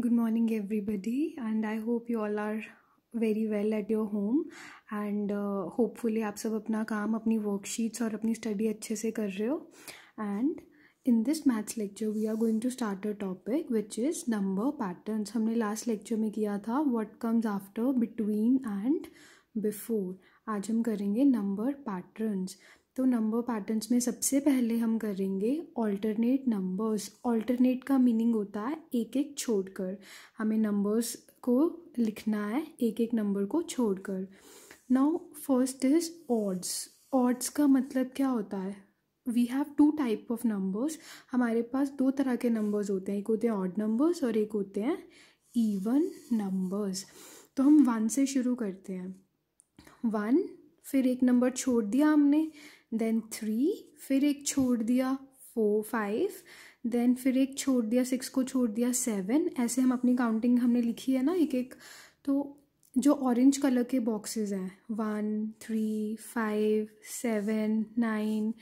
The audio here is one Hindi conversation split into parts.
Good morning, everybody, and I hope you all are very well at your home and hopefully आप सब अपना काम अपनी वर्कशीट्स और अपनी स्टडी अच्छे से कर रहे हो and in this maths lecture we are going to start a topic which is number patterns हमने लास्ट लेक्चर में किया था what comes after between and before आज हम करेंगे नंबर पैटर्न्स तो नंबर पैटर्न्स में सबसे पहले हम करेंगे ऑल्टरनेट नंबर्स ऑल्टरनेट का मीनिंग होता है एक एक छोड़कर हमें नंबर्स को लिखना है एक एक नंबर को छोड़कर now first is odds odds का मतलब क्या होता है we have two type of numbers हमारे पास दो तरह के नंबर्स होते हैं एक होते हैं ऑड नंबर्स और एक होते हैं ईवन नंबर्स तो हम वन से शुरू करते हैं वन फिर एक नंबर छोड़ दिया हमने देन थ्री फिर एक छोड़ दिया फोर फाइव देन फिर एक छोड़ दिया सिक्स को छोड़ दिया सेवन ऐसे हम अपनी काउंटिंग हमने लिखी है ना एक एक तो जो ऑरेंज कलर के बॉक्सेस हैं one three five seven nine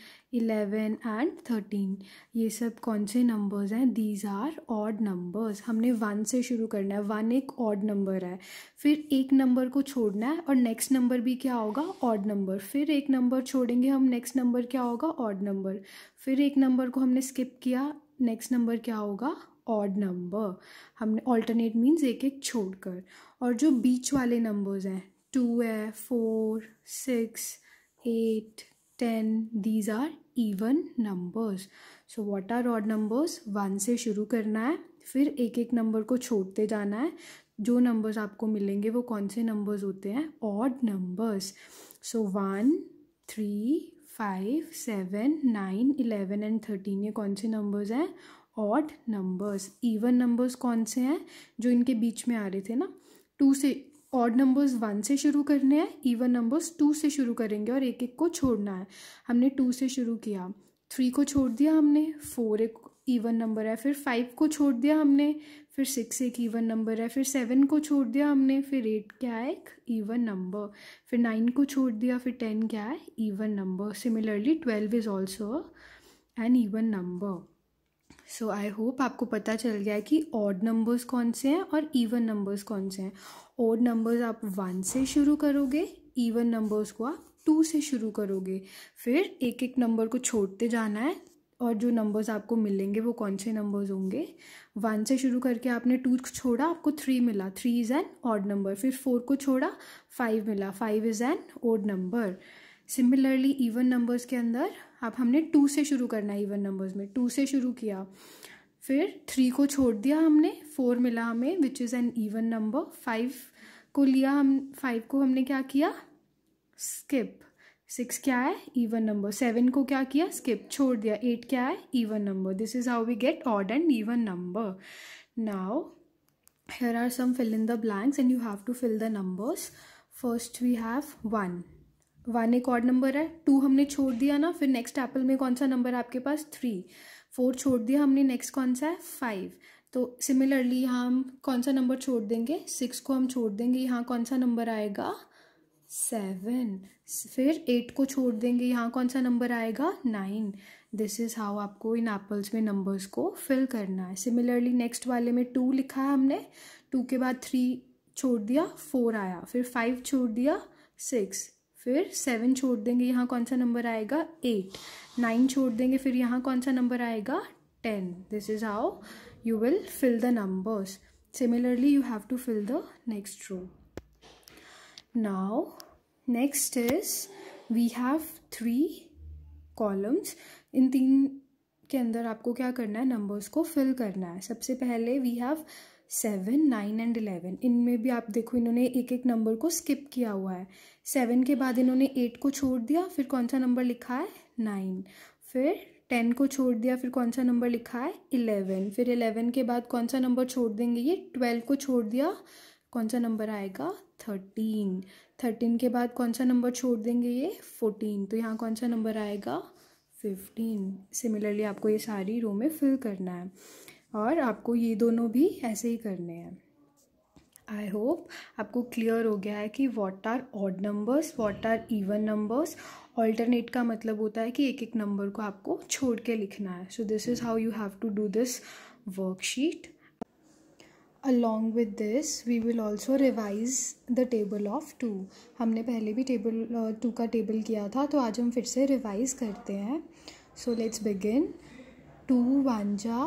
eleven and thirteen ये सब कौन से नंबर्स हैं दीज आर ऑड नंबर्स हमने वन से शुरू करना है वन एक ऑड नंबर है फिर एक नंबर को छोड़ना है और नेक्स्ट नंबर भी क्या होगा ऑड नंबर फिर एक नंबर छोड़ेंगे हम नेक्स्ट नंबर क्या होगा ऑड नंबर फिर एक नंबर को हमने स्किप किया नेक्स्ट नंबर क्या होगा ऑड नंबर हमने ऑल्टरनेट मीन्स एक एक छोड़कर और जो बीच वाले नंबर्स हैं टू है four six eight ten these are even numbers so what are odd numbers one से शुरू करना है फिर एक एक नंबर को छोड़ते जाना है जो नंबर्स आपको मिलेंगे वो कौन से नंबर्स होते हैं odd numbers so one three five seven nine eleven and thirteen ये कौन से नंबर्स हैं ऑड नंबर्स इवन नंबर्स कौन से हैं जो इनके बीच में आ रहे थे ना टू से ऑड नंबर्स वन से शुरू करने हैं इवन नंबर्स टू से शुरू करेंगे और एक एक को छोड़ना है हमने टू से शुरू किया थ्री को छोड़ दिया हमने फोर एक ईवन नंबर है फिर फाइव को छोड़ दिया हमने फिर सिक्स एक ईवन नंबर है फिर सेवन को छोड़ दिया हमने फिर एट क्या है एक ईवन नंबर फिर नाइन को छोड़ दिया फिर टेन क्या है even number similarly twelve is also an even number so I hope आपको पता चल गया है कि ऑड नंबर्स कौन से हैं और इवन नंबर्स कौन से हैं ऑड नंबर्स आप वन से शुरू करोगे इवन नंबर्स को आप टू से शुरू करोगे फिर एक एक नंबर को छोड़ते जाना है और जो नंबर्स आपको मिलेंगे वो कौन से नंबर्स होंगे वन से शुरू करके आपने टू छोड़ा आपको थ्री मिला three is an odd number फिर फोर को छोड़ा फाइव मिला five is an odd number similarly even numbers के अंदर अब हमने टू से शुरू करना है इवन नंबर्स में टू से शुरू किया फिर थ्री को छोड़ दिया हमने फोर मिला हमें which is an even number five को लिया हम फाइव को हमने क्या किया स्किप सिक्स क्या है इवन नंबर सेवन को क्या किया स्किप छोड़ दिया एट क्या है even number this is how we get odd and even number now here are some fill in the blanks and you have to fill the numbers first we have one one एक और नंबर है टू हमने छोड़ दिया ना फिर नेक्स्ट एप्पल में कौन सा नंबर आपके पास थ्री फोर छोड़ दिया हमने नेक्स्ट कौन सा है फाइव तो सिमिलरली यहाँ हम कौन सा नंबर छोड़ देंगे सिक्स को हम छोड़ देंगे यहाँ कौन सा नंबर आएगा सेवन फिर एट को छोड़ देंगे यहाँ कौन सा नंबर आएगा नाइन दिस इज़ हाउ आपको इन एप्पल्स में नंबर्स को फिल करना है सिमिलरली नेक्स्ट वाले में टू लिखा है हमने टू के बाद थ्री छोड़ दिया फोर आया फिर फाइव छोड़ दिया सिक्स फिर सेवन छोड़ देंगे यहाँ कौन सा नंबर आएगा एट नाइन छोड़ देंगे फिर यहाँ कौन सा नंबर आएगा ten this is how you will fill the numbers similarly you have to fill the next row now next is we have three columns इन तीन के अंदर आपको क्या करना है नंबर्स को फिल करना है सबसे पहले we have seven nine and eleven इनमें भी आप देखो इन्होंने एक एक नंबर को स्किप किया हुआ है सेवन के बाद इन्होंने एट को छोड़ दिया फिर कौन सा नंबर लिखा है नाइन फिर टेन को छोड़ दिया फिर कौन सा नंबर लिखा है इलेवन फिर इलेवन के बाद कौन सा नंबर छोड़ देंगे ये ट्वेल्व को छोड़ दिया कौन सा नंबर आएगा थर्टीन थर्टीन के बाद कौन सा नंबर छोड़ देंगे ये फोर्टीन तो यहाँ कौन सा नंबर आएगा फिफ्टीन सिमिलरली आपको ये सारी रो में फिल करना है और आपको ये दोनों भी ऐसे ही करने हैं आई होप आपको क्लियर हो गया है कि what are odd numbers what are even numbers alternate का मतलब होता है कि एक एक नंबर को आपको छोड़ के लिखना है so this is how you have to do this worksheet along with this we will also revise the table of two हमने पहले भी टेबल टू uh, का टेबल किया था तो आज हम फिर से रिवाइज करते हैं so let's begin two one जा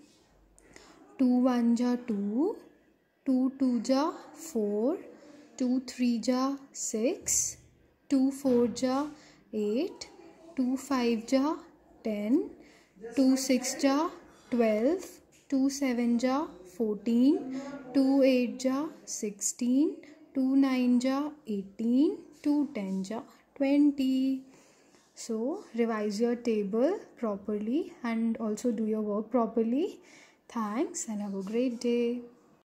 two one ja two, two two ja four, two three ja six, two four ja eight, two five ja ten, two six ja twelve, two seven ja fourteen, two eight ja sixteen, two nine ja eighteen, two ten ja twenty. So revise your table properly and also do your work properly. Thanks and have a great day.